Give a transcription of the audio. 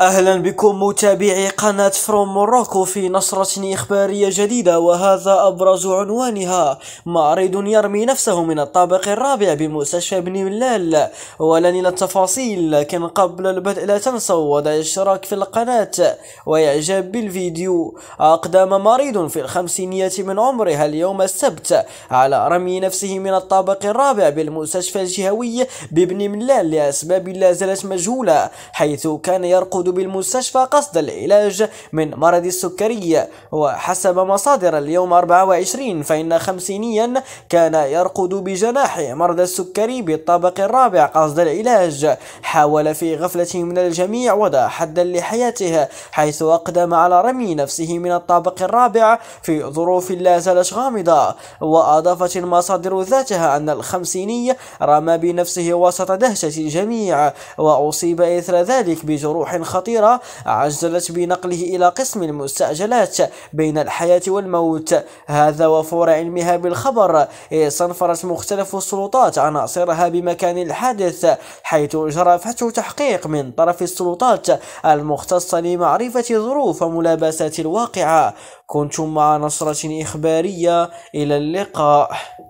أهلا بكم متابعي قناة فروم موروكو في نشرة إخبارية جديدة وهذا أبرز عنوانها معرض يرمي نفسه من الطابق الرابع بمستشفى ابن ملال ولن إلى التفاصيل لكن قبل البدء لا تنسوا وضع الاشتراك في القناة وإعجاب بالفيديو أقدم مريض في الخمسينيات من عمرها اليوم السبت على رمي نفسه من الطابق الرابع بالمستشفى الجهوي بابن ملال لأسباب لا زالت مجهولة حيث كان يرقد بالمستشفى قصد العلاج من مرض السكري وحسب مصادر اليوم 24 فإن خمسينيا كان يرقد بجناح مرض السكري بالطابق الرابع قصد العلاج حاول في غفلة من الجميع وضع حدا لحياته حيث أقدم على رمي نفسه من الطابق الرابع في ظروف لا زالت غامضة وأضافت المصادر ذاتها أن الخمسيني رمى بنفسه وسط دهشة الجميع وأصيب إثر ذلك بجروح خطيرة خطيرة عجلت بنقله إلى قسم المستعجلات بين الحياة والموت هذا وفور علمها بالخبر صنفرت مختلف السلطات عناصرها بمكان الحادث حيث جرى فتح تحقيق من طرف السلطات المختصة لمعرفة ظروف وملابسات الواقعة كنتم مع نصرة إخبارية إلى اللقاء